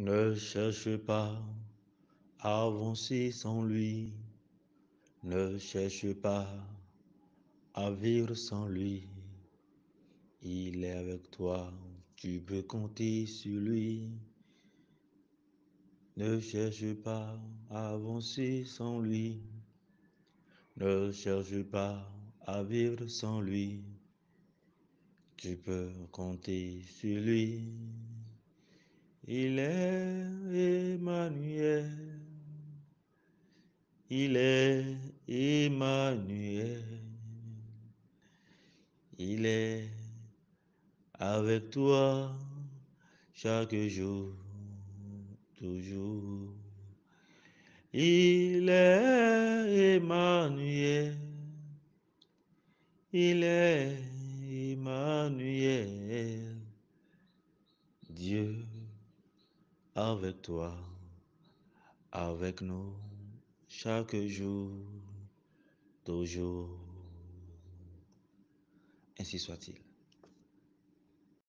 Ne cherche pas à avancer sans lui. Ne cherche pas à vivre sans lui. Il est avec toi, tu peux compter sur lui. Ne cherche pas à avancer sans lui. Ne cherche pas à vivre sans lui. Tu peux compter sur lui. Il est Emmanuel. Il est Emmanuel. Il est avec toi chaque jour, toujours. Il est Emmanuel. Il est Emmanuel. avec toi, avec nous, chaque jour, toujours. Ainsi soit-il.